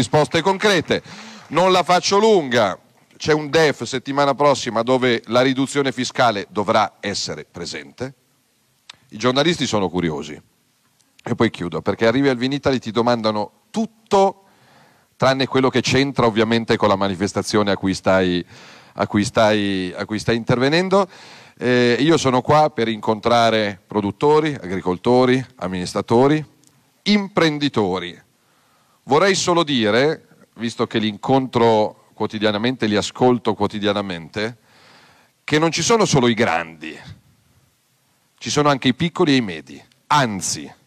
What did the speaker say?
risposte concrete. Non la faccio lunga, c'è un DEF settimana prossima dove la riduzione fiscale dovrà essere presente. I giornalisti sono curiosi. E poi chiudo, perché arrivi al Vinitali ti domandano tutto tranne quello che c'entra ovviamente con la manifestazione a cui stai, a cui stai, a cui stai intervenendo. Eh, io sono qua per incontrare produttori, agricoltori, amministratori, imprenditori Vorrei solo dire, visto che li incontro quotidianamente, li ascolto quotidianamente, che non ci sono solo i grandi, ci sono anche i piccoli e i medi. Anzi,